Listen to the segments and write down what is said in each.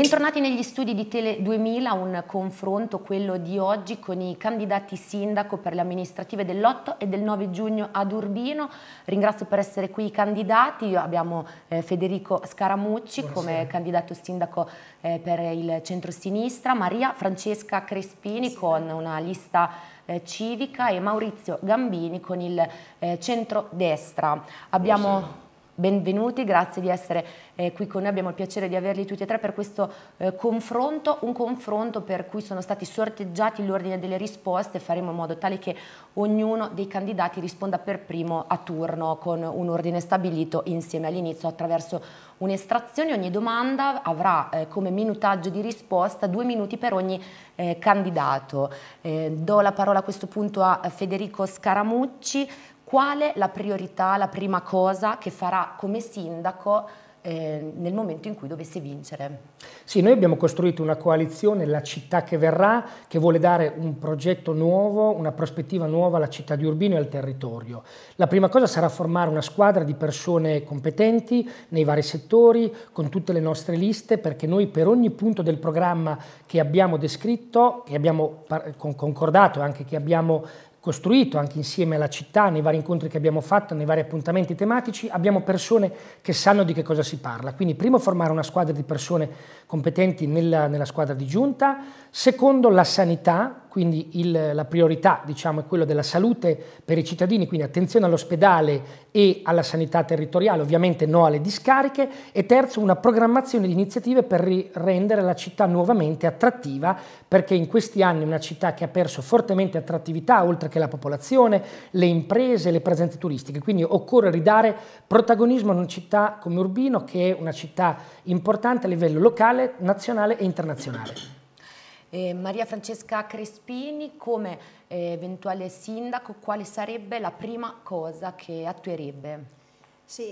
Bentornati negli studi di Tele 2000, un confronto, quello di oggi, con i candidati sindaco per le amministrative dell'8 e del 9 giugno ad Urbino. Ringrazio per essere qui i candidati, abbiamo eh, Federico Scaramucci Buonasera. come candidato sindaco eh, per il centro-sinistra, Maria Francesca Crespini sì. con una lista eh, civica e Maurizio Gambini con il eh, centro-destra. Abbiamo... Buonasera benvenuti, grazie di essere eh, qui con noi, abbiamo il piacere di averli tutti e tre per questo eh, confronto, un confronto per cui sono stati sorteggiati l'ordine delle risposte, faremo in modo tale che ognuno dei candidati risponda per primo a turno con un ordine stabilito insieme all'inizio attraverso un'estrazione, ogni domanda avrà eh, come minutaggio di risposta due minuti per ogni eh, candidato. Eh, do la parola a questo punto a Federico Scaramucci, qual è la priorità, la prima cosa che farà come sindaco eh, nel momento in cui dovesse vincere. Sì, noi abbiamo costruito una coalizione, la città che verrà, che vuole dare un progetto nuovo, una prospettiva nuova alla città di Urbino e al territorio. La prima cosa sarà formare una squadra di persone competenti nei vari settori, con tutte le nostre liste, perché noi per ogni punto del programma che abbiamo descritto, che abbiamo concordato e anche che abbiamo costruito anche insieme alla città, nei vari incontri che abbiamo fatto, nei vari appuntamenti tematici, abbiamo persone che sanno di che cosa si parla. Quindi primo formare una squadra di persone competenti nella, nella squadra di giunta, secondo la sanità, quindi il, la priorità diciamo, è quella della salute per i cittadini, quindi attenzione all'ospedale e alla sanità territoriale, ovviamente no alle discariche, e terzo una programmazione di iniziative per rendere la città nuovamente attrattiva, perché in questi anni è una città che ha perso fortemente attrattività, oltre che la popolazione, le imprese, le presenze turistiche, quindi occorre ridare protagonismo a una città come Urbino, che è una città importante a livello locale, nazionale e internazionale. Eh, Maria Francesca Crespini, come eh, eventuale sindaco, quale sarebbe la prima cosa che attuerebbe? Sì,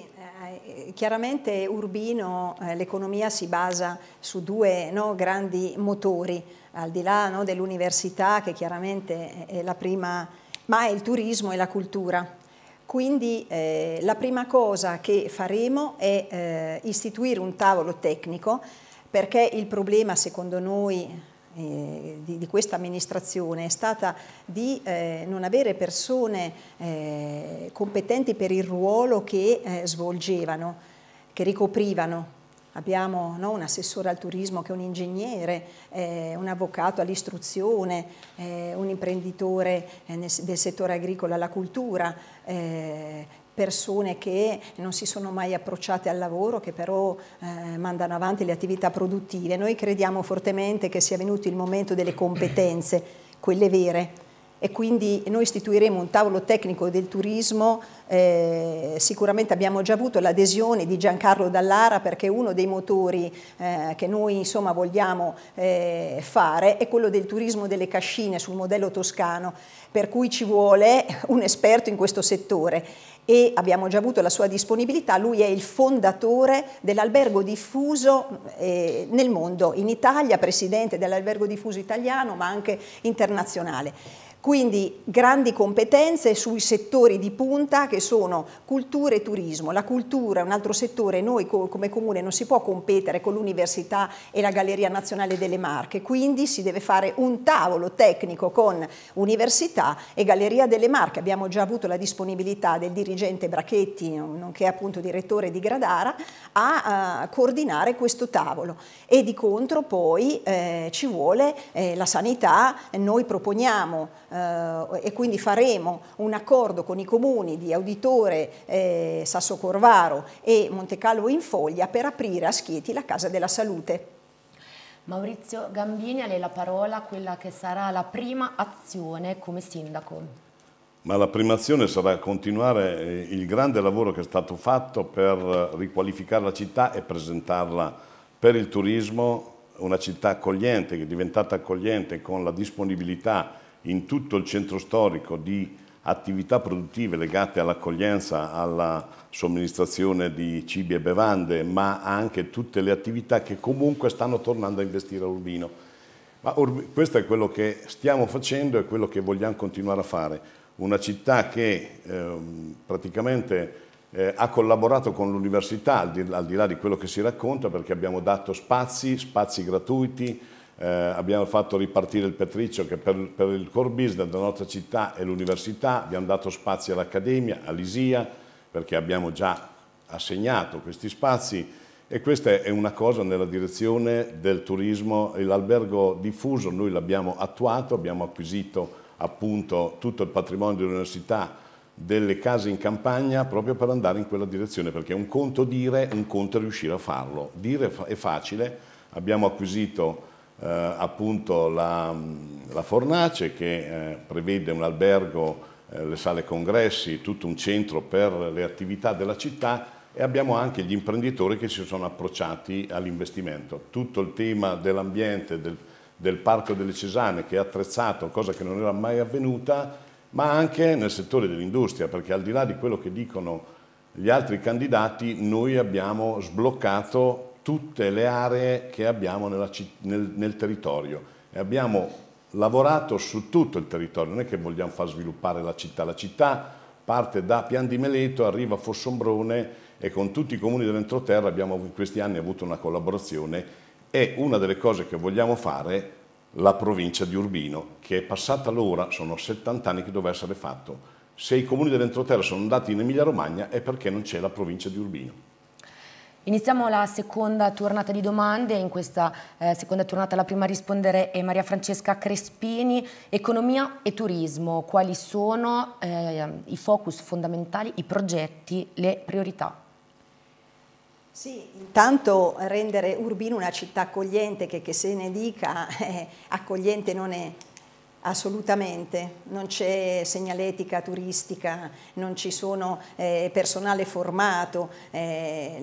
eh, eh, chiaramente Urbino, eh, l'economia si basa su due no, grandi motori, al di là no, dell'università che chiaramente è la prima, ma è il turismo e la cultura. Quindi eh, la prima cosa che faremo è eh, istituire un tavolo tecnico perché il problema secondo noi eh, di, di, questa amministrazione è stata di eh, non avere persone eh, competenti per il ruolo che eh, svolgevano, che ricoprivano. Abbiamo no, un assessore al turismo che è un ingegnere, eh, un avvocato all'istruzione, un imprenditore nel, del settore agricolo alla cultura, persone che non si sono mai approcciate al lavoro, che però eh, mandano avanti le attività produttive. Noi crediamo fortemente che sia venuto il momento delle competenze, quelle vere, e quindi noi istituiremo un tavolo tecnico del turismo, eh, sicuramente abbiamo già avuto l'adesione di Giancarlo Dallara perché uno dei motori eh, che noi insomma, vogliamo eh, fare è quello del turismo delle cascine sul modello toscano, per cui ci vuole un esperto in questo settore e abbiamo già avuto la sua disponibilità, lui è il fondatore dell'albergo diffuso eh, nel mondo, in Italia presidente dell'albergo diffuso italiano ma anche internazionale. Quindi grandi competenze sui settori di punta che sono cultura e turismo. La cultura è un altro settore, noi come comune non si può competere con l'Università e la Galleria Nazionale delle Marche, quindi si deve fare un tavolo tecnico con Università e Galleria delle Marche. Abbiamo già avuto la disponibilità del dirigente dirigente Brachetti, nonché appunto direttore di Gradara, a, a coordinare questo tavolo e di contro poi eh, ci vuole eh, la sanità, noi proponiamo eh, e quindi faremo un accordo con i comuni di Auditore, eh, Sasso Corvaro e Montecalvo in Foglia per aprire a Schieti la Casa della Salute. Maurizio Gambini, a lei la parola, quella che sarà la prima azione come sindaco. Ma la prima azione sarà continuare eh, il grande lavoro che è stato fatto per riqualificare la città e presentarla per il turismo, una città accogliente, che è diventata accogliente con la disponibilità in tutto il centro storico di attività produttive legate all'accoglienza, alla somministrazione di cibi e bevande, ma anche tutte le attività che comunque stanno tornando a investire a Urbino. Ma questo è quello che stiamo facendo e quello che vogliamo continuare a fare una città che eh, praticamente eh, ha collaborato con l'università, al, al, di là di quello che si racconta, perché abbiamo dato spazi, spazi gratuiti, eh, abbiamo fatto ripartire il Petriccio che per, per il core business della nostra città è l'università, abbiamo dato spazi all'Accademia, all'ISIA, perché abbiamo già assegnato questi spazi e questa è una cosa nella direzione del turismo, l'albergo diffuso noi l'abbiamo attuato, abbiamo acquisito appunto tutto il patrimonio dell'università delle case in campagna proprio per andare in quella direzione, perché è un conto dire, un conto riuscire a farlo. Dire è facile, abbiamo acquisito eh, appunto la, la, Fornace che eh, prevede un albergo, eh, le sale congressi, tutto un centro per le attività della città e abbiamo anche gli imprenditori che si sono approcciati all'investimento. Tutto il tema dell'ambiente, del del Parco delle Cesane che è attrezzato, cosa che non era mai avvenuta, ma anche nel settore dell'industria, perché al di là di quello che dicono gli altri candidati, noi abbiamo sbloccato tutte le aree che abbiamo nella, nel, nel territorio e abbiamo lavorato su tutto il territorio, non è che vogliamo far sviluppare la città, la città parte da Pian di Meleto, arriva a Fossombrone e con tutti i comuni dell'entroterra abbiamo in questi anni avuto una collaborazione è una delle cose che vogliamo fare la provincia di Urbino, che è passata l'ora, sono 70 anni che doveva essere fatto. Se i comuni dell'entroterra sono andati in Emilia-Romagna è perché non c'è la provincia di Urbino. Iniziamo la seconda tornata di domande, in questa eh, seconda tornata la prima a rispondere è Maria Francesca Crespini, economia e turismo, quali sono eh, i focus fondamentali, i progetti, le priorità? Sì, intanto rendere Urbino una città accogliente, che, che se ne dica eh, accogliente non è Assolutamente, non c'è segnaletica turistica, non ci sono eh, personale formato, eh,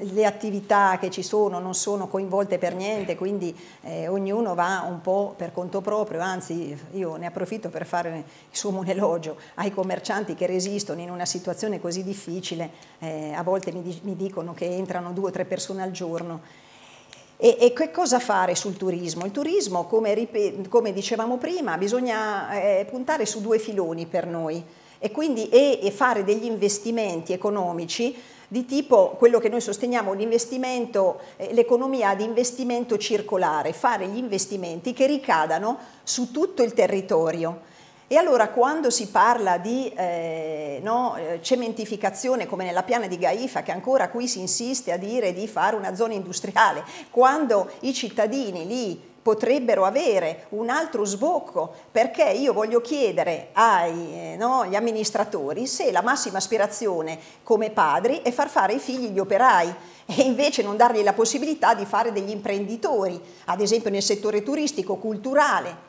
le attività che ci sono non sono coinvolte per niente, quindi eh, ognuno va un po' per conto proprio, anzi io ne approfitto per fare insomma, un elogio ai commercianti che resistono in una situazione così difficile, eh, a volte mi, mi dicono che entrano due o tre persone al giorno e, e, che cosa fare sul turismo? Il turismo, come, come dicevamo prima, bisogna eh, puntare su due filoni per noi e quindi e, e fare degli investimenti economici di tipo quello che noi sosteniamo eh, l'economia di investimento circolare, fare gli investimenti che ricadano su tutto il territorio e allora quando si parla di eh, no, eh, cementificazione, come nella piana di Gaifa, che ancora qui si insiste a dire di fare una zona industriale, quando i cittadini lì potrebbero avere un altro sbocco perché io voglio chiedere agli eh, no, amministratori se la massima aspirazione come padri è far fare ai figli gli operai e invece non dargli la possibilità di fare degli imprenditori, ad esempio nel settore turistico, culturale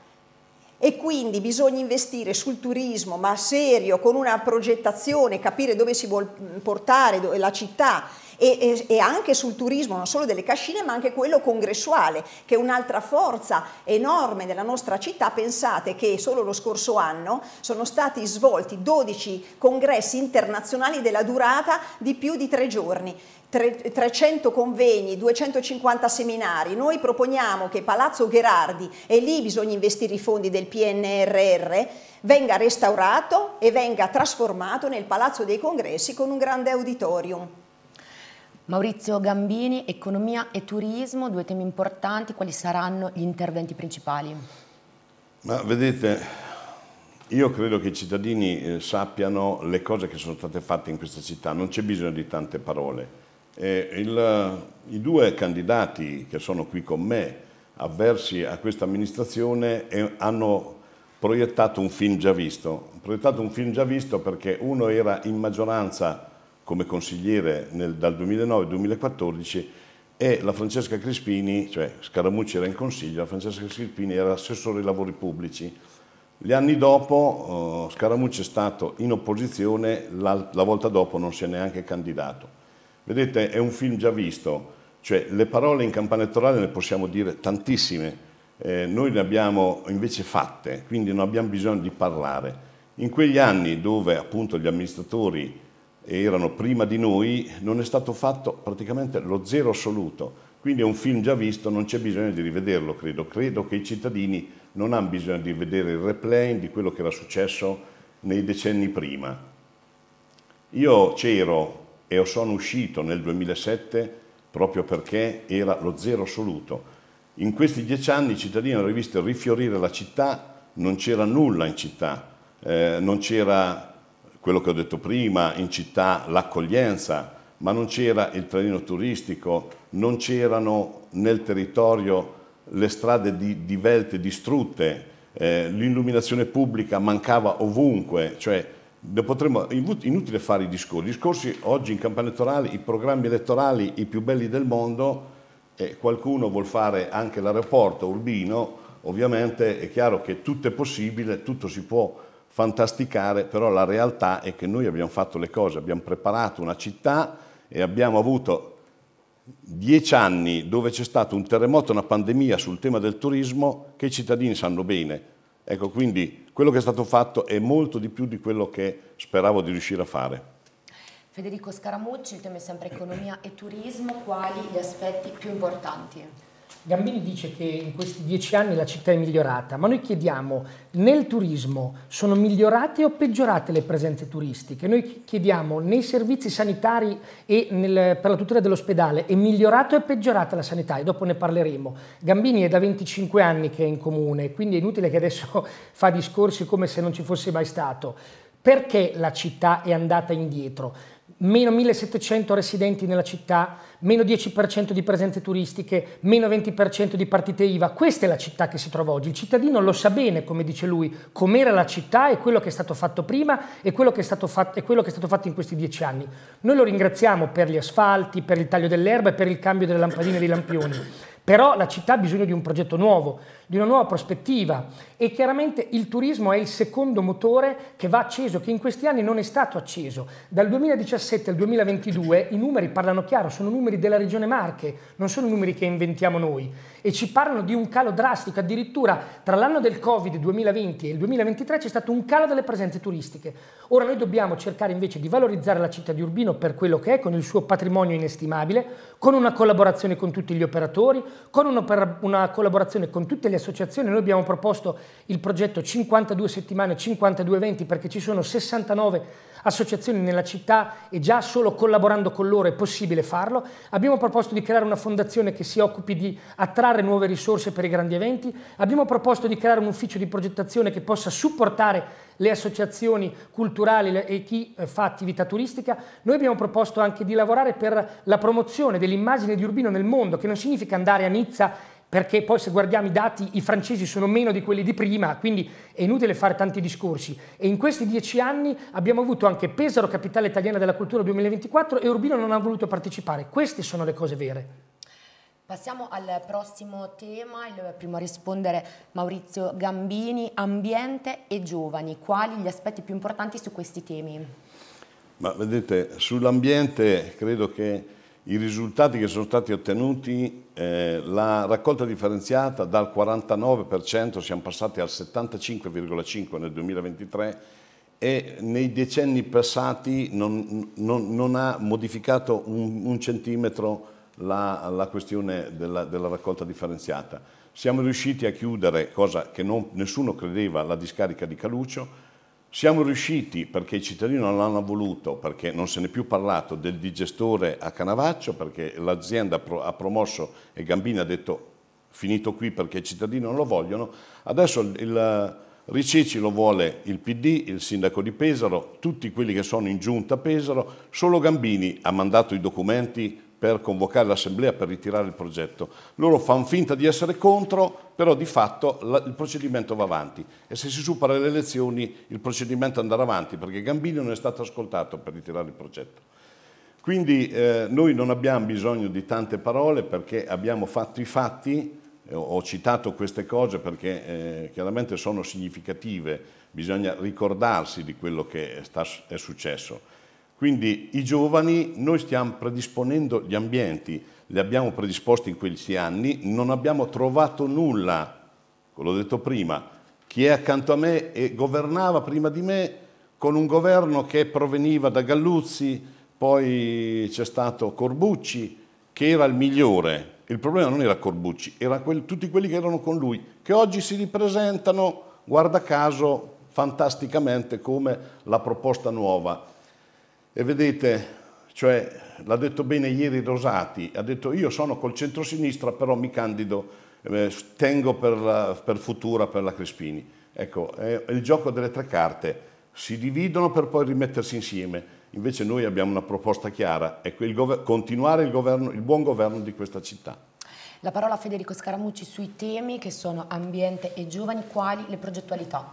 e quindi bisogna investire sul turismo, ma serio, con una progettazione, capire dove si vuole mm, portare la città e, e, e, anche sul turismo non solo delle cascine ma anche quello congressuale che è un'altra forza enorme della nostra città. Pensate che solo lo scorso anno sono stati svolti 12 congressi internazionali della durata di più di tre giorni. 300 convegni, 250 seminari, noi proponiamo che Palazzo Gherardi, e lì bisogna investire i fondi del PNRR, venga restaurato e venga trasformato nel Palazzo dei Congressi con un grande auditorium. Maurizio Gambini, economia e turismo, due temi importanti, quali saranno gli interventi principali? Ma vedete, io credo che i cittadini eh, sappiano le cose che sono state fatte in questa città, non c'è bisogno di tante parole. Il, I due candidati che sono qui con me, avversi a questa amministrazione, hanno proiettato un film già visto. Proiettato un film già visto perché uno era in maggioranza come consigliere nel, dal 2009-2014 e la Francesca Crispini, cioè Scaramucci era in consiglio, la Francesca Crispini era assessore ai lavori pubblici. Gli anni dopo eh, Scaramucci è stato in opposizione, la, la volta dopo non si è neanche candidato. Vedete, è un film già visto, cioè le parole in campagna elettorale ne possiamo dire tantissime, eh, noi ne abbiamo invece fatte, quindi non abbiamo bisogno di parlare. In quegli anni dove appunto gli amministratori erano prima di noi, non è stato fatto praticamente lo zero assoluto. Quindi è un film già visto, non c'è bisogno di rivederlo, credo. Credo che i cittadini non hanno bisogno di vedere il replay di quello che era successo nei decenni prima. Io c'ero e sono uscito nel 2007 proprio perché era lo zero assoluto. In questi dieci anni i cittadini hanno visto rifiorire la città, non c'era nulla in città, eh, non c'era quello che ho detto prima, in città l'accoglienza, ma non c'era il trenino turistico, non c'erano nel territorio le strade di, divelte, distrutte, eh, l'illuminazione pubblica mancava ovunque, cioè potremmo, inutile fare i discorsi, discorsi oggi in campagna elettorale, i programmi elettorali i più belli del mondo, eh, qualcuno vuol fare anche l'aeroporto urbino, ovviamente è chiaro che tutto è possibile, tutto si può fantasticare, però la realtà è che noi abbiamo fatto le cose, abbiamo preparato una città e abbiamo avuto dieci anni dove c'è stato un terremoto, una pandemia sul tema del turismo che i cittadini sanno bene. Ecco, quindi quello che è stato fatto è molto di più di quello che speravo di riuscire a fare. Federico Scaramucci, il tema è sempre economia e turismo, quali gli aspetti più importanti? Gambini dice che in questi dieci anni la città è migliorata, ma noi chiediamo nel turismo sono migliorate o peggiorate le presenze turistiche? Noi chiediamo nei servizi sanitari e nel, per la tutela dell'ospedale è migliorata o è peggiorata la sanità e dopo ne parleremo. Gambini è da 25 anni che è in comune, quindi è inutile che adesso fa discorsi come se non ci fosse mai stato. Perché la città è andata indietro? meno 1700 residenti nella città, meno 10% di presenze turistiche, meno 20% di partite IVA. Questa è la città che si trova oggi. Il cittadino lo sa bene, come dice lui, com'era la città e quello che è stato fatto prima e quello che è stato fatto, è è stato fatto in questi dieci anni. Noi lo ringraziamo per gli asfalti, per il taglio dell'erba e per il cambio delle lampadine e dei lampioni. Però la città ha bisogno di un progetto nuovo di una nuova prospettiva e chiaramente il turismo è il secondo motore che va acceso, che in questi anni non è stato acceso. Dal 2017 al 2022 i numeri parlano chiaro, sono numeri della regione Marche, non sono numeri che inventiamo noi e ci parlano di un calo drastico, addirittura tra l'anno del Covid 2020 e il 2023 c'è stato un calo delle presenze turistiche. Ora noi dobbiamo cercare invece di valorizzare la città di Urbino per quello che è, con il suo patrimonio inestimabile, con una collaborazione con tutti gli operatori, con una, una collaborazione con tutte le delle associazioni, noi abbiamo proposto il progetto 52 settimane, 52 eventi, perché ci sono 69 associazioni nella città e già solo collaborando con loro è possibile farlo. Abbiamo proposto di creare una fondazione che si occupi di attrarre nuove risorse per i grandi eventi, abbiamo proposto di creare un ufficio di progettazione che possa supportare le associazioni culturali e chi eh, fa attività turistica. Noi abbiamo proposto anche di lavorare per la promozione dell'immagine di Urbino nel mondo, che non significa andare a Nizza perché poi se guardiamo i dati i francesi sono meno di quelli di prima, quindi è inutile fare tanti discorsi. E in questi dieci anni abbiamo avuto anche Pesaro, capitale italiana della cultura 2024, e Urbino non ha voluto partecipare. Queste sono le cose vere. Passiamo al prossimo tema, il primo a rispondere Maurizio Gambini, ambiente e giovani, quali gli aspetti più importanti su questi temi? Ma vedete, sull'ambiente credo che i risultati che sono stati ottenuti, eh, la raccolta differenziata dal 49% siamo passati al 75,5% nel 2023 e nei decenni passati non, non, non ha modificato un, un centimetro la, la questione della, della, raccolta differenziata. Siamo riusciti a chiudere, cosa che non, nessuno credeva, la discarica di Caluccio, siamo riusciti, perché i cittadini non l'hanno voluto, perché non se n'è più parlato, del digestore a Canavaccio, perché l'azienda ha promosso e Gambini ha detto finito qui perché i cittadini non lo vogliono. Adesso il Riceci lo vuole il PD, il sindaco di Pesaro, tutti quelli che sono in giunta a Pesaro, solo Gambini ha mandato i documenti per convocare l'assemblea per ritirare il progetto. Loro fanno finta di essere contro, però di fatto la, il procedimento va avanti e se si supera le elezioni il procedimento andrà avanti perché Gambini non è stato ascoltato per ritirare il progetto. Quindi eh, noi non abbiamo bisogno di tante parole perché abbiamo fatto i fatti, eh, ho citato queste cose perché eh, chiaramente sono significative, bisogna ricordarsi di quello che sta, è successo. Quindi i giovani, noi stiamo predisponendo gli ambienti, li abbiamo predisposti in questi anni, non abbiamo trovato nulla, l'ho detto prima, chi è accanto a me e governava prima di me con un governo che proveniva da Galluzzi, poi c'è stato Corbucci, che era il migliore. Il problema non era Corbucci, era quel, tutti quelli che erano con lui, che oggi si ripresentano, guarda caso, fantasticamente come la proposta nuova e vedete, cioè, l'ha detto bene ieri Rosati, ha detto io sono col centro-sinistra, però mi candido, eh, tengo per, la, per, futura per la Crespini. Ecco, è il gioco delle tre carte, si dividono per poi rimettersi insieme. Invece noi abbiamo una proposta chiara, è continuare il, governo, il buon governo di questa città. La parola a Federico Scaramucci sui temi che sono ambiente e giovani, quali le progettualità?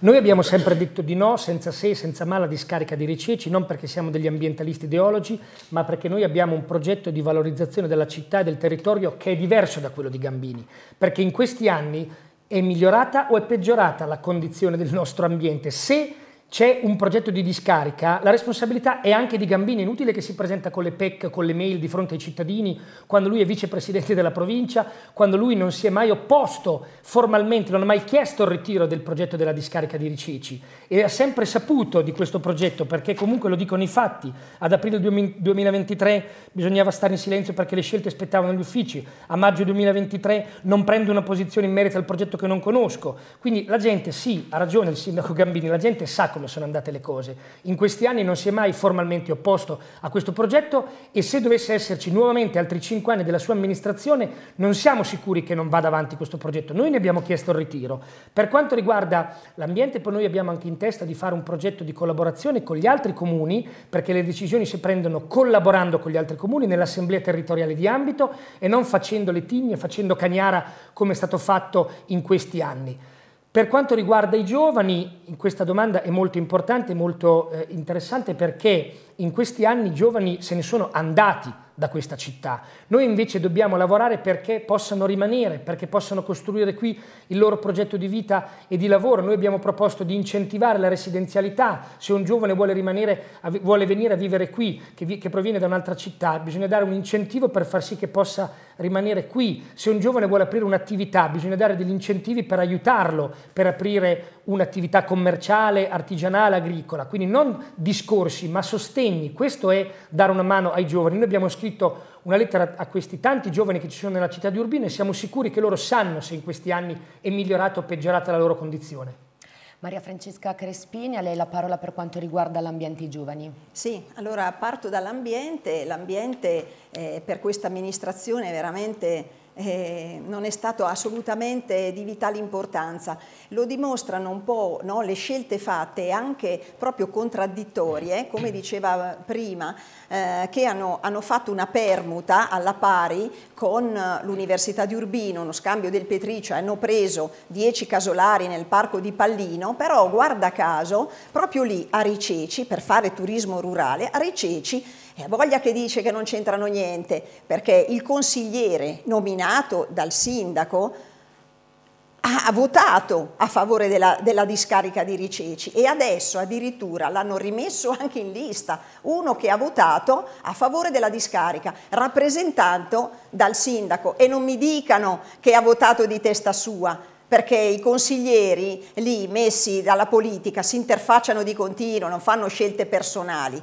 Noi abbiamo sempre detto di no, senza se, senza ma, alla discarica di Riceci, non perché siamo degli ambientalisti ideologi, ma perché noi abbiamo un progetto di valorizzazione della città e del territorio che è diverso da quello di Gambini, perché in questi anni è migliorata o è peggiorata la condizione del nostro ambiente. Se c'è un progetto di discarica, la responsabilità è anche di Gambini, è inutile che si presenta con le PEC, con le mail di fronte ai cittadini, quando lui è vicepresidente della provincia, quando lui non si è mai opposto formalmente, non ha mai chiesto il ritiro del progetto della discarica di Riceci e ha sempre saputo di questo progetto perché comunque lo dicono i fatti, ad aprile 2023 bisognava stare in silenzio perché le scelte aspettavano gli uffici, a maggio 2023 non prendo una posizione in merito al progetto che non conosco, quindi la gente sì, ha ragione il sindaco Gambini, la gente sa come come sono andate le cose. In questi anni non si è mai formalmente opposto a questo progetto e se dovesse esserci nuovamente altri cinque anni della sua amministrazione non siamo sicuri che non vada avanti questo progetto. Noi ne abbiamo chiesto il ritiro. Per quanto riguarda l'ambiente, poi noi abbiamo anche in testa di fare un progetto di collaborazione con gli altri comuni perché le decisioni si prendono collaborando con gli altri comuni nell'assemblea territoriale di ambito e non facendo le tigne, facendo cagnara come è stato fatto in questi anni. Per quanto riguarda i giovani, questa domanda è molto importante, molto eh, interessante perché in questi anni i giovani se ne sono andati da questa città. Noi invece dobbiamo lavorare perché possano rimanere, perché possano costruire qui il loro progetto di vita e di lavoro. Noi abbiamo proposto di incentivare la residenzialità. Se un giovane vuole, rimanere, vuole venire a vivere qui, che, vi, che proviene da un'altra città, bisogna dare un incentivo per far sì che possa rimanere qui. Se un giovane vuole aprire un'attività, bisogna dare degli incentivi per aiutarlo, per aprire un'attività commerciale, artigianale, agricola. Quindi non discorsi, ma sostegni. Questo è dare una mano ai giovani. Noi abbiamo scritto una lettera a questi tanti giovani che ci sono nella città di Urbino e siamo sicuri che loro sanno se in questi anni è migliorata o peggiorata la loro condizione. Maria Francesca Crespini, a lei la parola per quanto riguarda l'ambiente giovani. Sì, allora parto dall'ambiente, l'ambiente eh, per questa amministrazione è veramente eh, non è stato assolutamente di vitale importanza. Lo dimostrano un po' no, le scelte fatte anche proprio contraddittorie, come diceva prima, eh, che hanno, hanno, fatto una permuta alla pari con l'Università di Urbino, uno scambio del Petricio, hanno preso 10 casolari nel parco di Pallino, però guarda caso, proprio lì a Riceci, per fare turismo rurale, a Riceci eh, voglia che dice che non c'entrano niente, perché il consigliere nominato dal sindaco ha votato a favore della, della discarica di Riceci e adesso addirittura l'hanno rimesso anche in lista, uno che ha votato a favore della discarica, rappresentato dal sindaco. E non mi dicano che ha votato di testa sua, perché i consiglieri lì messi dalla politica si interfacciano di continuo, non fanno scelte personali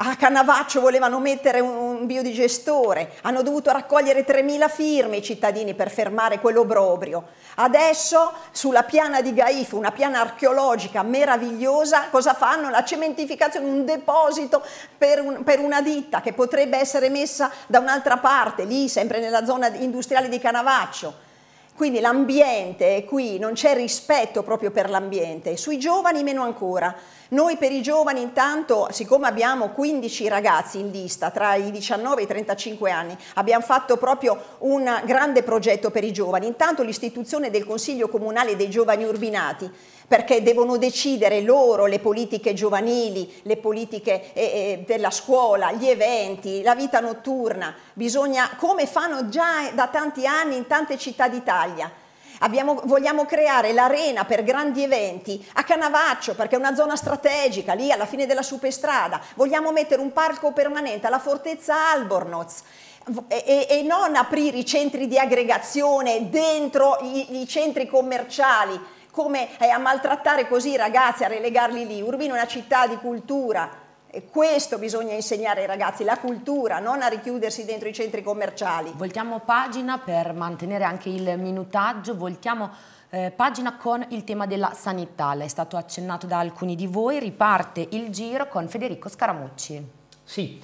a Canavaccio volevano mettere un biodigestore, hanno dovuto raccogliere 3.000 firme i cittadini per fermare quell'obrobrio. Adesso sulla piana di Gaif, una piana archeologica meravigliosa, cosa fanno? La cementificazione, un deposito per, un, per una ditta che potrebbe essere messa da un'altra parte, lì sempre nella zona industriale di Canavaccio. Quindi l'ambiente qui, non c'è rispetto proprio per l'ambiente, sui giovani meno ancora. Noi per i giovani intanto, siccome abbiamo 15 ragazzi in lista tra i 19 e i 35 anni, abbiamo fatto proprio un grande progetto per i giovani. Intanto l'istituzione del Consiglio Comunale dei Giovani Urbinati perché devono decidere loro le politiche giovanili, le politiche eh, eh, della scuola, gli eventi, la vita notturna, bisogna, come fanno già da tanti anni in tante città d'Italia. Abbiamo, vogliamo creare l'arena per grandi eventi a Canavaccio perché è una zona strategica lì alla fine della superstrada, vogliamo mettere un parco permanente alla fortezza Albornoz e, e, non aprire i centri di aggregazione dentro i, i centri commerciali come eh, a maltrattare così i ragazzi, a relegarli lì. Urbino è una città di cultura, e questo bisogna insegnare ai ragazzi, la cultura, non a richiudersi dentro i centri commerciali. Voltiamo pagina per mantenere anche il minutaggio, voltiamo eh, pagina con il tema della sanità, l'è stato accennato da alcuni di voi, riparte il giro con Federico Scaramucci. Sì,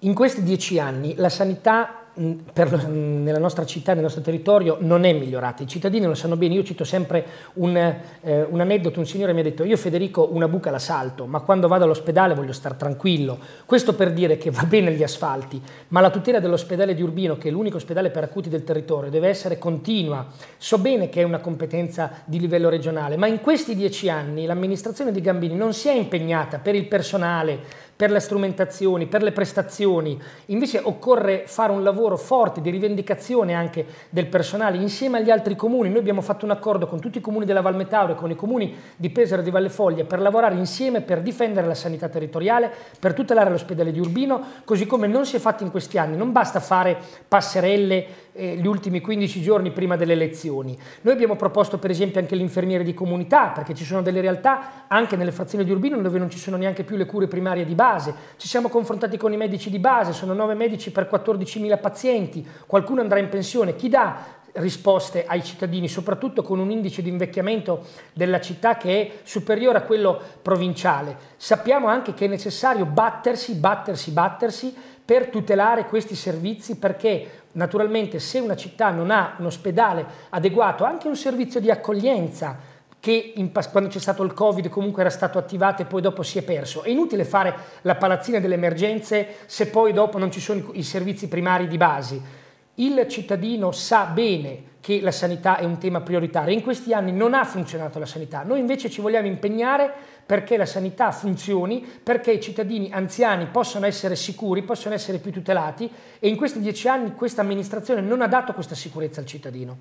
in questi dieci anni la sanità Mm, per, mm, nella nostra città, nel nostro territorio, non è migliorata. I cittadini lo sanno bene, io cito sempre un, eh, un, aneddoto, un signore mi ha detto io Federico una buca la salto, ma quando vado all'ospedale voglio stare tranquillo. Questo per dire che va bene gli asfalti, ma la tutela dell'ospedale di Urbino, che è l'unico ospedale per acuti del territorio, deve essere continua. So bene che è una competenza di livello regionale, ma in questi dieci anni l'amministrazione di Gambini non si è impegnata per il personale, per le strumentazioni, per le prestazioni. Invece occorre fare un lavoro forte di rivendicazione anche del personale insieme agli altri comuni. Noi abbiamo fatto un accordo con tutti i comuni della Val Metauro e con i comuni di Pesaro e di Valle Foglia per lavorare insieme per difendere la sanità territoriale, per tutelare l'ospedale di Urbino, così come non si è fatto in questi anni. Non basta fare passerelle eh, gli ultimi 15 giorni prima delle elezioni. Noi abbiamo proposto per esempio anche l'infermiere di comunità, perché ci sono delle realtà anche nelle frazioni di Urbino dove non ci sono neanche più le cure primarie di base. Ci siamo confrontati con i medici di base, sono 9 medici per 14.000 pazienti, qualcuno andrà in pensione, chi dà risposte ai cittadini, soprattutto con un indice di invecchiamento della città che è superiore a quello provinciale. Sappiamo anche che è necessario battersi, battersi, battersi per tutelare questi servizi perché Naturalmente se una città non ha un ospedale adeguato, anche un servizio di accoglienza, che in, quando c'è stato il Covid comunque era stato attivato e poi dopo si è perso. È inutile fare la palazzina delle emergenze se poi dopo non ci sono i servizi primari di base il cittadino sa bene che la sanità è un tema prioritario. In questi anni non ha funzionato la sanità. Noi invece ci vogliamo impegnare perché la sanità funzioni, perché i cittadini anziani possano essere sicuri, possono essere più tutelati e in questi dieci anni questa amministrazione non ha dato questa sicurezza al cittadino.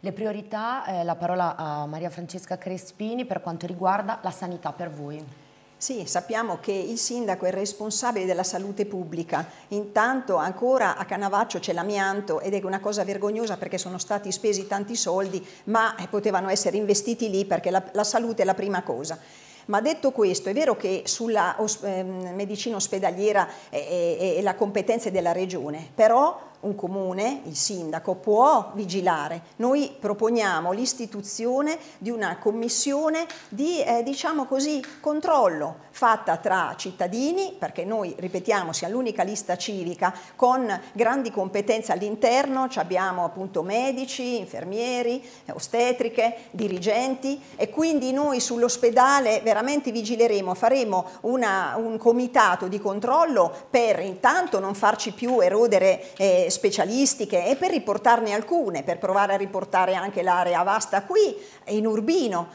Le priorità, eh, la parola a Maria Francesca Crespini per quanto riguarda la sanità per voi. Sì, sappiamo che il sindaco è responsabile della salute pubblica, intanto ancora a Canavaccio c'è l'amianto ed è una cosa vergognosa perché sono stati spesi tanti soldi ma eh, potevano essere investiti lì perché la, la salute è la prima cosa. Ma detto questo, è vero che sulla os ehm, medicina ospedaliera è, è, è la competenza della regione, però un comune, il sindaco, può vigilare. Noi proponiamo l'istituzione di una commissione di eh, diciamo così, controllo fatta tra cittadini, perché noi, ripetiamo, siamo l'unica lista civica con grandi competenze all'interno, abbiamo appunto medici, infermieri, ostetriche, dirigenti e quindi noi sull'ospedale veramente vigileremo, faremo una, un comitato di controllo per intanto non farci più erodere eh, specialistiche e per riportarne alcune, per provare a riportare anche l'area vasta qui in Urbino.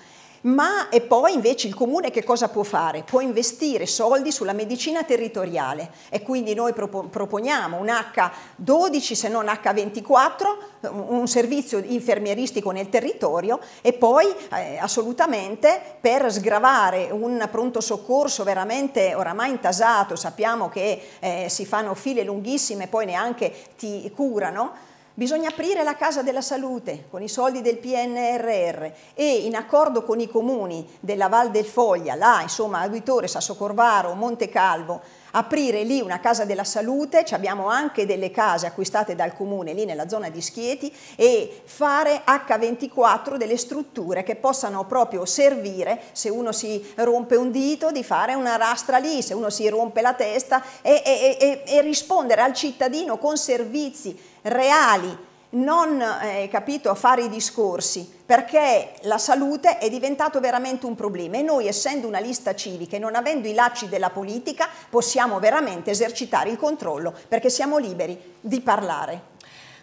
Ma e poi invece il comune che cosa può fare? Può investire soldi sulla medicina territoriale e quindi noi proponiamo un H12 se non H24, un servizio infermieristico nel territorio e poi eh, assolutamente per sgravare un pronto soccorso veramente oramai intasato, sappiamo che eh, si fanno file lunghissime e poi neanche ti curano, Bisogna aprire la Casa della Salute con i soldi del PNRR e in accordo con i comuni della Val del Foglia, là insomma a Sasso Corvaro, Monte Calvo, aprire lì una Casa della Salute, abbiamo anche delle case acquistate dal comune lì nella zona di Schieti e fare H24 delle strutture che possano proprio servire se uno si rompe un dito di fare una rastra lì, se uno si rompe la testa e, e, e, e rispondere al cittadino con servizi reali, non eh, capito, fare i discorsi, perché la salute è diventato veramente un problema e noi essendo una lista civica e non avendo i lacci della politica possiamo veramente esercitare il controllo perché siamo liberi di parlare.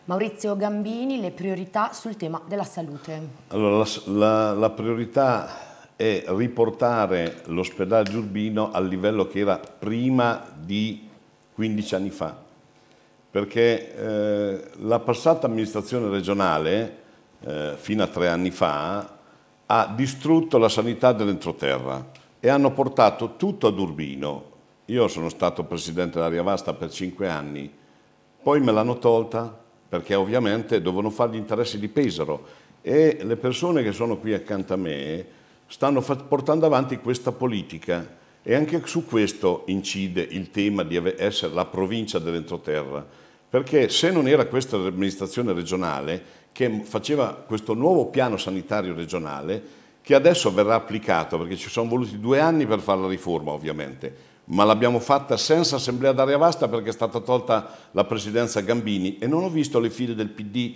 Maurizio Gambini, le priorità sul tema della salute. Allora, la, la priorità è riportare l'ospedale Giurbino al livello che era prima di 15 anni fa perché eh, la passata amministrazione regionale, eh, fino a tre anni fa, ha distrutto la sanità dell'entroterra e hanno portato tutto ad Urbino. Io sono stato presidente dell'Aria Vasta per cinque anni, poi me l'hanno tolta perché ovviamente dovevano fare gli interessi di Pesaro e le persone che sono qui accanto a me stanno portando avanti questa politica e anche su questo incide il tema di essere la provincia dell'entroterra perché se non era questa l'amministrazione regionale che faceva questo nuovo piano sanitario regionale, che adesso verrà applicato, perché ci sono voluti due anni per fare la riforma ovviamente, ma l'abbiamo fatta senza assemblea d'aria vasta perché è stata tolta la presidenza Gambini e non ho visto le file del PD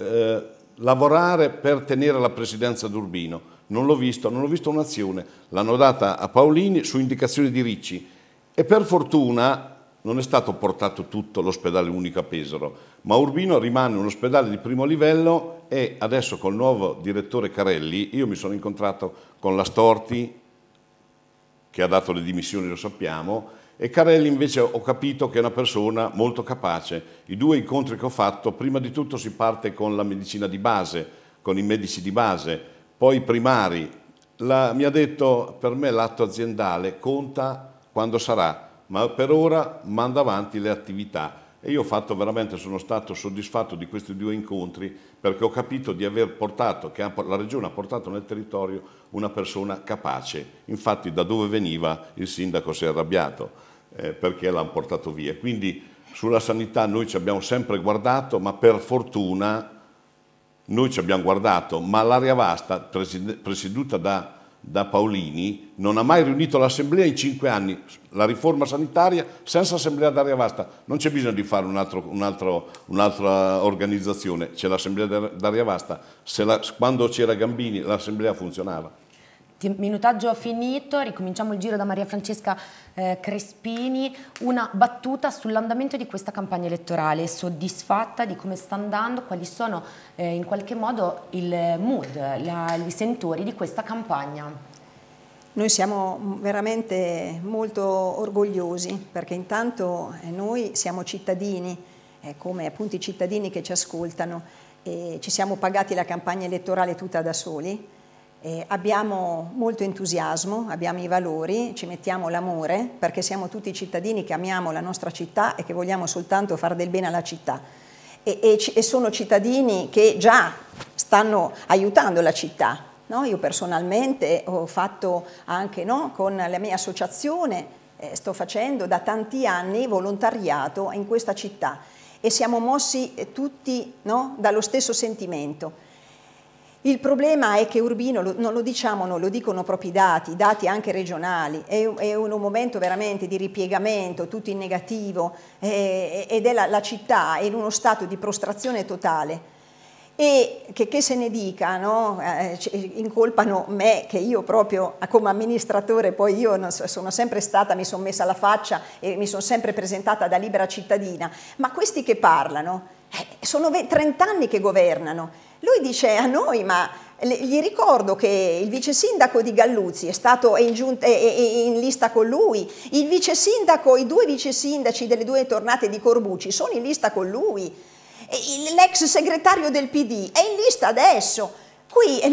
eh, lavorare per tenere la presidenza d'Urbino, non l'ho visto, non ho visto un'azione, l'hanno data a Paolini su indicazione di Ricci e per fortuna non è stato portato tutto l'ospedale unico a Pesaro, ma Urbino rimane un ospedale di primo livello e adesso col nuovo direttore Carelli io mi sono incontrato con la Storti, che ha dato le dimissioni, lo sappiamo, e Carelli invece ho capito che è una persona molto capace. I due incontri che ho fatto, prima di tutto si parte con la medicina di base, con i medici di base, poi i primari. La, mi ha detto per me l'atto aziendale conta quando sarà ma per ora manda avanti le attività. E io veramente, sono stato soddisfatto di questi due incontri perché ho capito di aver portato, che la Regione ha portato nel territorio una persona capace. Infatti da dove veniva il sindaco si è arrabbiato eh, perché l'hanno portato via. Quindi sulla sanità noi ci abbiamo sempre guardato, ma per fortuna noi ci abbiamo guardato, ma l'area vasta presieduta da da Paolini non ha mai riunito l'Assemblea in cinque anni. La riforma sanitaria senza Assemblea d'aria vasta. Non c'è bisogno di fare un'altra un un organizzazione, c'è l'Assemblea d'aria vasta. La, quando c'era Gambini l'Assemblea funzionava. Minutaggio finito, ricominciamo il giro da Maria Francesca eh, Crespini. Una battuta sull'andamento di questa campagna elettorale, soddisfatta di come sta andando, quali sono eh, in qualche modo il eh, mood, la, i sentori di questa campagna? Noi siamo veramente molto orgogliosi perché intanto eh, noi siamo cittadini, eh, come appunto i cittadini che ci ascoltano, e ci siamo pagati la campagna elettorale tutta da soli eh, abbiamo molto entusiasmo, abbiamo i valori, ci mettiamo l'amore perché siamo tutti cittadini che amiamo la nostra città e che vogliamo soltanto fare del bene alla città. E, e, e sono cittadini che già stanno aiutando la città. No? Io personalmente ho fatto anche no, con la mia associazione, eh, sto facendo da tanti anni volontariato in questa città e siamo mossi eh, tutti no, dallo stesso sentimento il problema è che Urbino, non lo diciamo noi, lo dicono proprio i dati, dati anche regionali, è, un, momento veramente di ripiegamento, tutto in negativo, eh, eh, ed è la, la, città in uno stato di prostrazione totale. E che, che se ne dica, no? Eh, incolpano me che io proprio come amministratore, poi io sono sempre stata, mi sono messa la faccia e mi sono sempre presentata da libera cittadina, ma questi che parlano, sono 30 anni che governano lui dice a noi, ma gli ricordo che il vice sindaco di Galluzzi è stato in, giunta, è in lista con lui, il vice sindaco, i due vice sindaci delle due tornate di Corbucci sono in lista con lui, l'ex segretario del PD è in lista adesso. Qui eh, eh,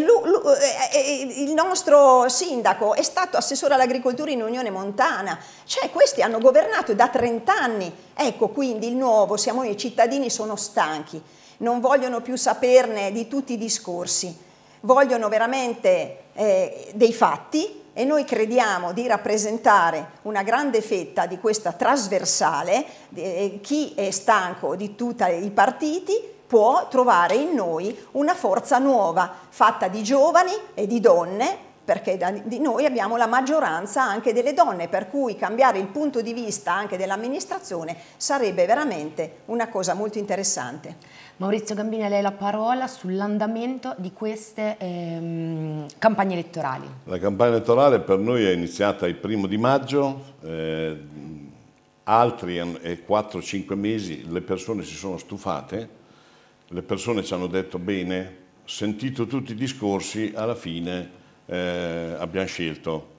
eh, il nostro sindaco è stato assessore all'agricoltura in Unione Montana, cioè questi hanno governato da 30 anni, ecco quindi il nuovo, siamo noi cittadini, sono stanchi non vogliono più saperne di tutti i discorsi, vogliono veramente eh, dei fatti e noi crediamo di rappresentare una grande fetta di questa trasversale, eh, chi è stanco di tutti i partiti può trovare in noi una forza nuova, fatta di giovani e di donne, perché da, di noi abbiamo la maggioranza anche delle donne, per cui cambiare il punto di vista anche dell'amministrazione sarebbe veramente una cosa molto interessante. Maurizio Gambini, a lei la parola sull'andamento di queste ehm, campagne elettorali. La campagna elettorale per noi è iniziata il primo di maggio, eh, altri 4-5 eh, mesi le persone si sono stufate, le persone ci hanno detto bene, sentito tutti i discorsi, alla fine eh, abbiamo scelto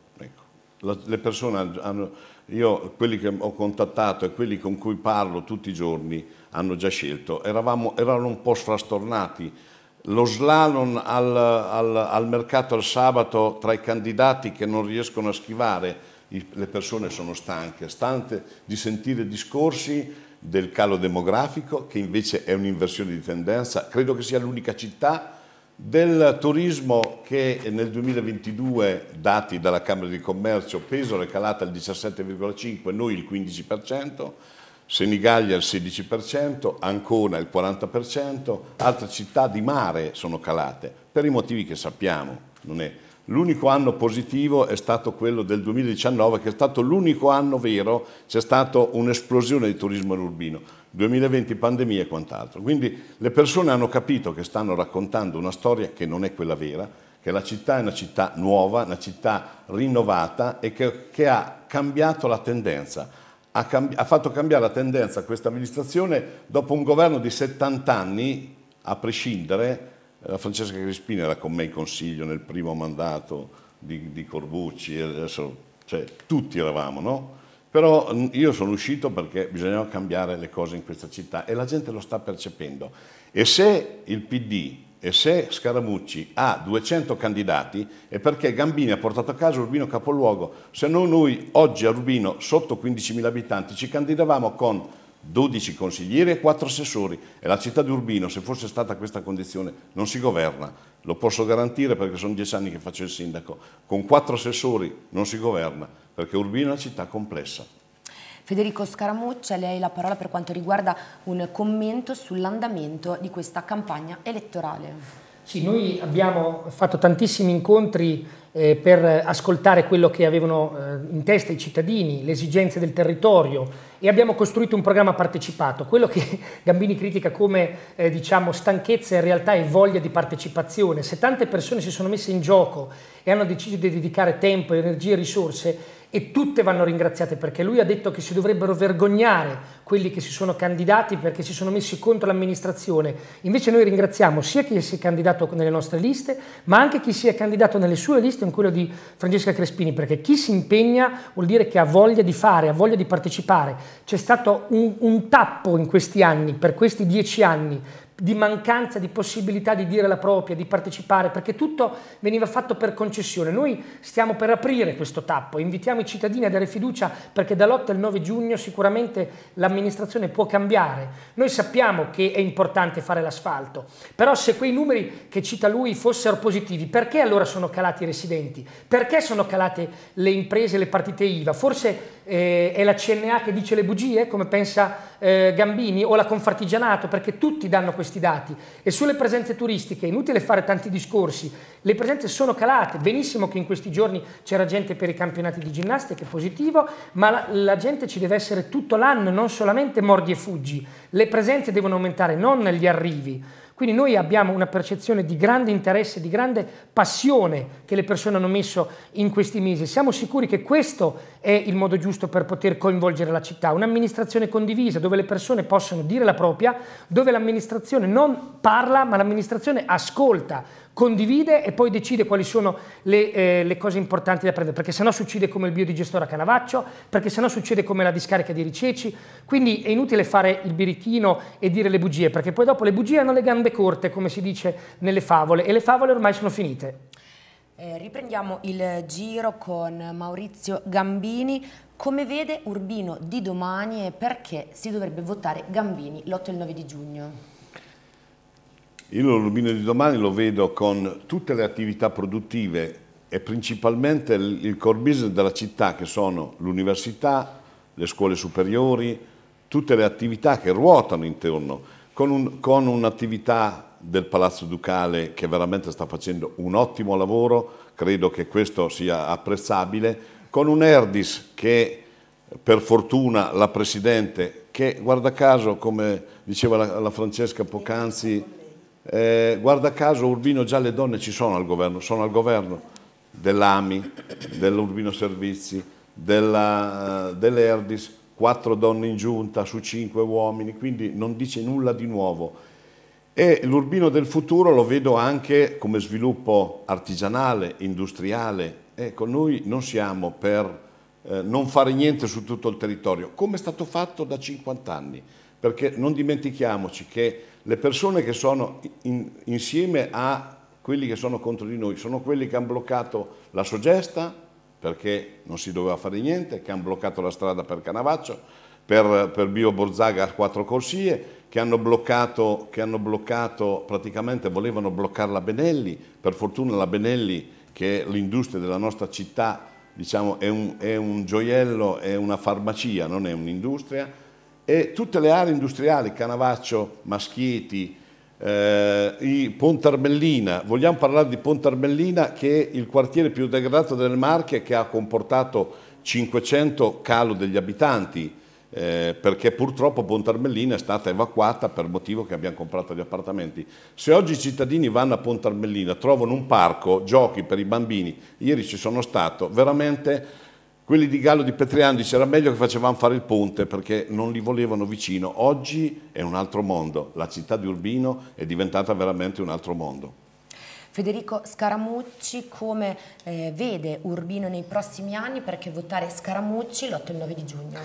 le persone hanno, io quelli che ho contattato e quelli con cui parlo tutti i giorni hanno già scelto, Eravamo, erano un po' sfrastornati, Lo slalom al, al, al mercato al sabato tra i candidati che non riescono a schivare, i, le persone sono stanche, stanche di sentire discorsi del calo demografico che invece è un'inversione di tendenza, credo che sia l'unica città del turismo che nel 2022, dati dalla Camera di Commercio, Pesaro è calata al 17,5%, noi il 15%, Senigallia il 16%, Ancona il 40%, altre città di mare sono calate, per i motivi che sappiamo. L'unico anno positivo è stato quello del 2019, che è stato l'unico anno vero, c'è stata un'esplosione di turismo Urbino. 2020 pandemia e quant'altro. Quindi le persone hanno capito che stanno raccontando una storia che non è quella vera, che la città è una città nuova, una città rinnovata e che, che ha cambiato la tendenza. Ha, cambi- ha fatto cambiare la tendenza a questa amministrazione dopo un governo di 70 anni, a prescindere, la eh, Francesca Crispini era con me in consiglio nel primo mandato di, di Corbucci, adesso, cioè, tutti eravamo, no? Però io sono uscito perché bisognava cambiare le cose in questa città e la gente lo sta percependo. E se il PD e se Scaramucci ha 200 candidati è perché Gambini ha portato a casa Urbino capoluogo. Se non noi oggi a Urbino, sotto 15.000 abitanti, ci candidavamo con 12 consiglieri e 4 assessori e la città di Urbino, se fosse stata questa condizione, non si governa. Lo posso garantire perché sono 10 anni che faccio il sindaco. Con 4 assessori non si governa perché Urbino è una città complessa. Federico Scaramuccia, lei la parola per quanto riguarda un commento sull'andamento di questa campagna elettorale. Sì, noi abbiamo fatto tantissimi incontri eh, per ascoltare quello che avevano eh, in testa i cittadini, le esigenze del territorio e abbiamo costruito un programma partecipato. Quello che Gambini critica come eh, diciamo, stanchezza in realtà è voglia di partecipazione. Se tante persone si sono messe in gioco e hanno deciso di dedicare tempo, energie e risorse, e tutte vanno ringraziate perché lui ha detto che si dovrebbero vergognare quelli che si sono candidati perché si sono messi contro l'amministrazione. Invece noi ringraziamo sia chi si è candidato nelle nostre liste, ma anche chi si è candidato nelle sue liste, in quello di Francesca Crespini, perché chi si impegna vuol dire che ha voglia di fare, ha voglia di partecipare. C'è stato un, un tappo in questi anni, per questi dieci anni, di mancanza di possibilità di dire la propria, di partecipare, perché tutto veniva fatto per concessione. Noi stiamo per aprire questo tappo, invitiamo i cittadini a dare fiducia perché dall'8 al 9 giugno sicuramente l'amministrazione può cambiare. Noi sappiamo che è importante fare l'asfalto, però se quei numeri che cita lui fossero positivi, perché allora sono calati i residenti? Perché sono calate le imprese, le partite IVA? Forse eh, è la CNA che dice le bugie, come pensa eh, Gambini, o la Confartigianato, perché tutti danno questi questi dati. E sulle presenze turistiche, inutile fare tanti discorsi, le presenze sono calate, benissimo che in questi giorni c'era gente per i campionati di ginnastica, è positivo, ma la, la gente ci deve essere tutto l'anno, non solamente mordi e fuggi. Le presenze devono aumentare, non gli arrivi. Quindi noi abbiamo una percezione di grande interesse, di grande passione che le persone hanno messo in questi mesi. Siamo sicuri che questo è il modo giusto per poter coinvolgere la città, un'amministrazione condivisa dove le persone possono dire la propria, dove l'amministrazione non parla ma l'amministrazione ascolta condivide e poi decide quali sono le, eh, le cose importanti da prendere, perché sennò succede come il biodigestore a Canavaccio, perché sennò succede come la discarica di Riceci, quindi è inutile fare il birichino e dire le bugie, perché poi dopo le bugie hanno le gambe corte, come si dice nelle favole, e le favole ormai sono finite. Eh, riprendiamo il giro con Maurizio Gambini. Come vede Urbino di domani e perché si dovrebbe votare Gambini l'8 e il 9 di giugno? Io l'Urbino di domani lo vedo con tutte le attività produttive e principalmente il core business della città che sono l'università, le scuole superiori, tutte le attività che ruotano intorno, con, un'attività del Palazzo Ducale che veramente sta facendo un ottimo lavoro, credo che questo sia apprezzabile, con un Erdis che per fortuna la Presidente, che guarda caso come diceva la, la Francesca Pocanzi, eh, guarda caso Urbino già le donne ci sono al governo, sono al governo dell'AMI, dell'Urbino Servizi, della, dell'Erdis, quattro donne in giunta su cinque uomini, quindi non dice nulla di nuovo. E l'Urbino del futuro lo vedo anche come sviluppo artigianale, industriale. Ecco, noi non siamo per eh, non fare niente su tutto il territorio, come è stato fatto da 50 anni perché non dimentichiamoci che le persone che sono in, insieme a quelli che sono contro di noi sono quelli che hanno bloccato la Sogesta perché non si doveva fare niente, che hanno bloccato la strada per Canavaccio, per, per Bio Borzaga a quattro corsie, che hanno, bloccato, che hanno bloccato, praticamente volevano bloccare la Benelli, per fortuna la Benelli che è l'industria della nostra città diciamo, è, un, è un gioiello, è una farmacia, non è un'industria, e tutte le aree industriali, Canavaccio, Maschiti, eh, Pontarmellina, vogliamo parlare di Pontarmellina che è il quartiere più degradato delle Marche che ha comportato 500 calo degli abitanti eh, perché purtroppo Pontarmellina è stata evacuata per motivo che abbiamo comprato gli appartamenti. Se oggi i cittadini vanno a Pontarmellina, trovano un parco, giochi per i bambini, ieri ci sono stato, veramente quelli di Gallo di Petriano dicevano meglio che facevamo fare il ponte perché non li volevano vicino. Oggi è un altro mondo, la città di Urbino è diventata veramente un altro mondo. Federico Scaramucci come eh, vede Urbino nei prossimi anni perché votare Scaramucci l'8 e il 9 di giugno?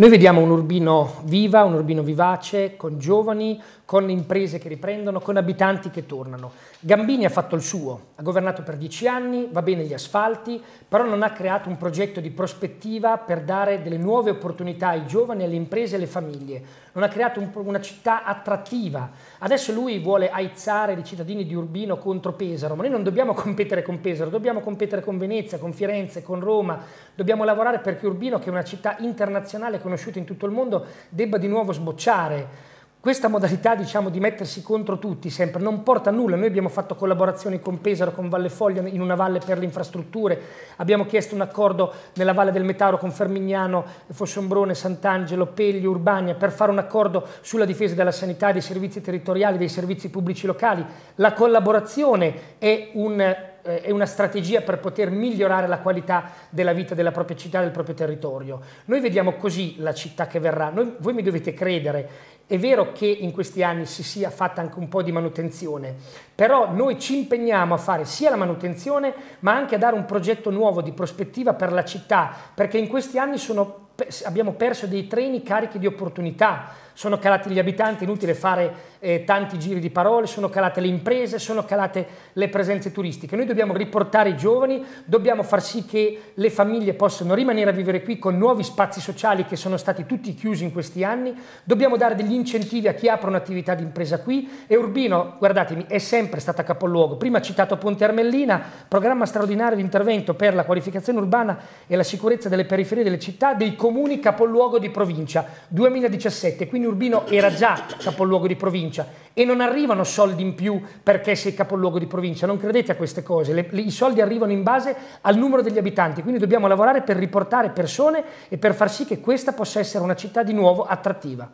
Noi vediamo un urbino viva, un urbino vivace, con giovani, con imprese che riprendono, con abitanti che tornano. Gambini ha fatto il suo, ha governato per dieci anni, va bene gli asfalti, però non ha creato un progetto di prospettiva per dare delle nuove opportunità ai giovani, alle imprese e alle famiglie non ha creato un, una città attrattiva. Adesso lui vuole aizzare i cittadini di Urbino contro Pesaro, ma noi non dobbiamo competere con Pesaro, dobbiamo competere con Venezia, con Firenze, con Roma, dobbiamo lavorare perché Urbino, che è una città internazionale conosciuta in tutto il mondo, debba di nuovo sbocciare. Questa modalità diciamo, di mettersi contro tutti sempre non porta a nulla. Noi abbiamo fatto collaborazioni con Pesaro, con Valle Foglia, in una valle per le infrastrutture, abbiamo chiesto un accordo nella Valle del Metauro con Fermignano, Fossombrone, Sant'Angelo, Peglio Urbania per fare un accordo sulla difesa della sanità, dei servizi territoriali, dei servizi pubblici locali. La collaborazione è un eh, è una strategia per poter migliorare la qualità della vita della propria città, del proprio territorio. Noi vediamo così la città che verrà, Noi, voi mi dovete credere, è vero che in questi anni si sia fatta anche un po' di manutenzione, però noi ci impegniamo a fare sia la manutenzione ma anche a dare un progetto nuovo di prospettiva per la città, perché in questi anni sono abbiamo perso dei treni carichi di opportunità, sono calati gli abitanti, inutile fare eh, tanti giri di parole, sono calate le imprese, sono calate le presenze turistiche. Noi dobbiamo riportare i giovani, dobbiamo far sì che le famiglie possano rimanere a vivere qui con nuovi spazi sociali che sono stati tutti chiusi in questi anni, dobbiamo dare degli incentivi a chi apre un'attività di impresa qui e Urbino, guardatemi, è sempre stata capoluogo. Prima citato Ponte Armellina, programma straordinario di intervento per la qualificazione urbana e la sicurezza delle periferie delle città, dei comuni comuni capoluogo di provincia 2017, quindi Urbino era già capoluogo di provincia e non arrivano soldi in più perché sei capoluogo di provincia, non credete a queste cose, le, le, i soldi arrivano in base al numero degli abitanti, quindi dobbiamo lavorare per riportare persone e per far sì che questa possa essere una città di nuovo attrattiva.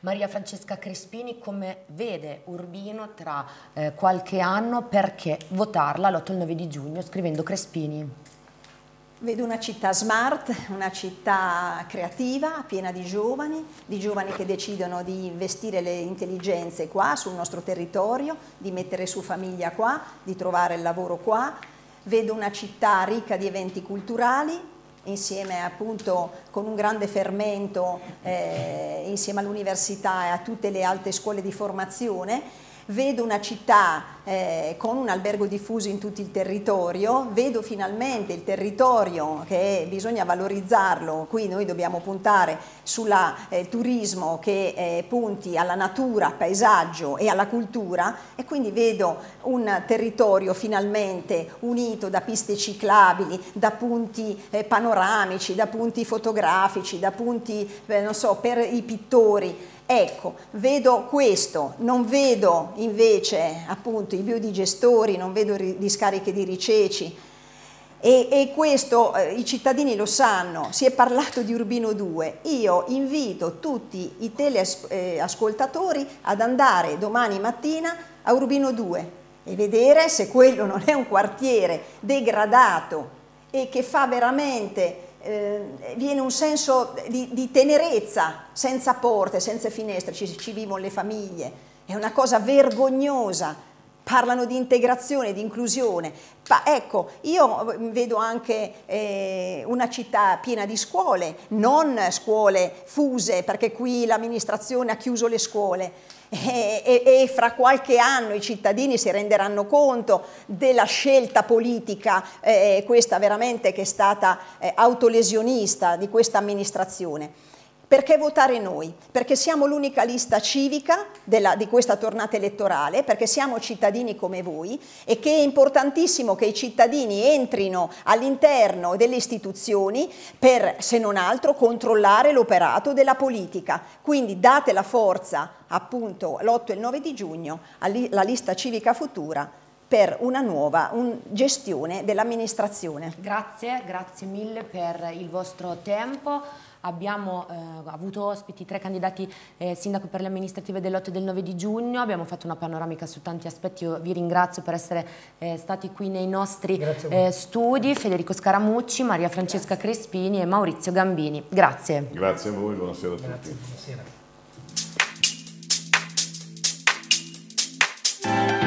Maria Francesca Crespini come vede Urbino tra eh, qualche anno perché votarla l'8 e il 9 di giugno scrivendo Crespini. Vedo una città smart, una città creativa, piena di giovani, di giovani che decidono di investire le intelligenze qua, sul nostro territorio, di mettere su famiglia qua, di trovare il lavoro qua. Vedo una città ricca di eventi culturali, insieme appunto con un grande fermento, eh, insieme all'università e a tutte le altre scuole di formazione vedo una città eh, con un albergo diffuso in tutto il territorio, vedo finalmente il territorio che bisogna valorizzarlo, qui noi dobbiamo puntare sul eh, turismo che eh, punti alla natura, al paesaggio e alla cultura e quindi vedo un territorio finalmente unito da piste ciclabili, da punti eh, panoramici, da punti fotografici, da punti eh, so, per i pittori Ecco, vedo questo, non vedo invece appunto i biodigestori, non vedo discariche di riceci e, e questo eh, i cittadini lo sanno, si è parlato di Urbino 2. Io invito tutti i teleascoltatori eh, ad andare domani mattina a Urbino 2 e vedere se quello non è un quartiere degradato e che fa veramente eh, viene un senso di, di, tenerezza, senza porte, senza finestre, ci, ci vivono le famiglie, è una cosa vergognosa parlano di integrazione, di inclusione. Ma ecco, io mm, vedo anche eh, una città piena di scuole, non scuole fuse, perché qui l'amministrazione ha chiuso le scuole. E, e, e, fra qualche anno i cittadini si renderanno conto della scelta politica, eh, questa veramente che è stata eh, autolesionista di questa amministrazione. Perché votare noi? Perché siamo l'unica lista civica della, di questa tornata elettorale, perché siamo cittadini come voi e che è importantissimo che i cittadini entrino all'interno delle istituzioni per, se non altro, controllare l'operato della politica. Quindi date la forza appunto l'8 e il 9 di giugno alla lista civica futura per una nuova un gestione dell'amministrazione. Grazie, grazie mille per il vostro tempo abbiamo eh, avuto ospiti tre candidati eh, sindaco per le amministrative dell'8 e del 9 di giugno, abbiamo fatto una panoramica su tanti aspetti, io vi ringrazio per essere eh, stati qui nei nostri eh, studi, Federico Scaramucci, Maria Francesca Grazie. Crespini e Maurizio Gambini. Grazie. Grazie a voi, buonasera a tutti. Grazie, buonasera.